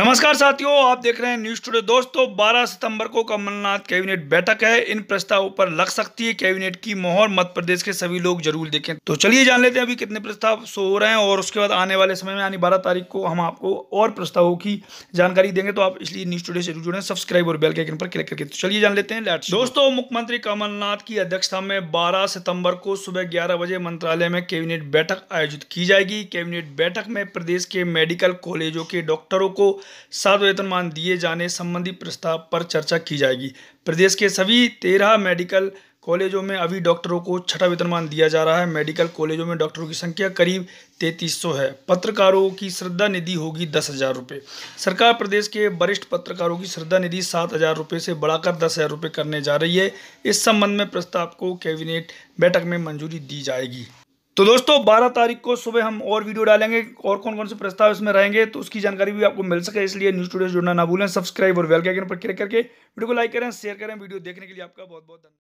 नमस्कार साथियों आप देख रहे हैं न्यूज टुडे दोस्तों 12 सितंबर को कमलनाथ कैबिनेट बैठक है इन प्रस्तावों पर लग सकती है कैबिनेट की मोहर मध्य प्रदेश के सभी लोग जरूर देखें तो चलिए जान लेते हैं अभी कितने प्रस्ताव सो हो रहे हैं और उसके बाद आने वाले समय में यानी 12 तारीख को हम आपको और प्रस्तावों की जानकारी देंगे तो आप इसलिए न्यूज टूडे से जुड़े सब्सक्राइब और बेल के आइकन पर क्लिक करके तो चलिए जान लेते हैं दोस्तों मुख्यमंत्री कमलनाथ की अध्यक्षता में बारह सितम्बर को सुबह ग्यारह बजे मंत्रालय में कैबिनेट बैठक आयोजित की जाएगी कैबिनेट बैठक में प्रदेश के मेडिकल कॉलेजों के डॉक्टरों को सात वेतनमान दिए जाने संबंधी प्रस्ताव पर चर्चा की जाएगी प्रदेश के सभी तेरह मेडिकल कॉलेजों में अभी डॉक्टरों को छठा वेतनमान दिया जा रहा है मेडिकल कॉलेजों में डॉक्टरों की संख्या करीब तैतीस सौ है पत्रकारों की श्रद्धा निधि होगी दस हज़ार रुपये सरकार प्रदेश के वरिष्ठ पत्रकारों की श्रद्धा निधि सात हज़ार रुपये से बढ़ाकर दस हज़ार रुपये करने जा रही है इस संबंध में प्रस्ताव को कैबिनेट बैठक में मंजूरी दी जाएगी तो दोस्तों 12 तारीख को सुबह हम और वीडियो डालेंगे और कौन कौन से प्रस्ताव इसमें रहेंगे तो उसकी जानकारी भी आपको मिल सके इसलिए न्यूज़ टूडे जुड़ना ना भूलें सब्सक्राइब और वेल के आइकन पर क्लिक करके वीडियो को लाइक करें शेयर करें वीडियो देखने के लिए आपका बहुत बहुत धन्यवाद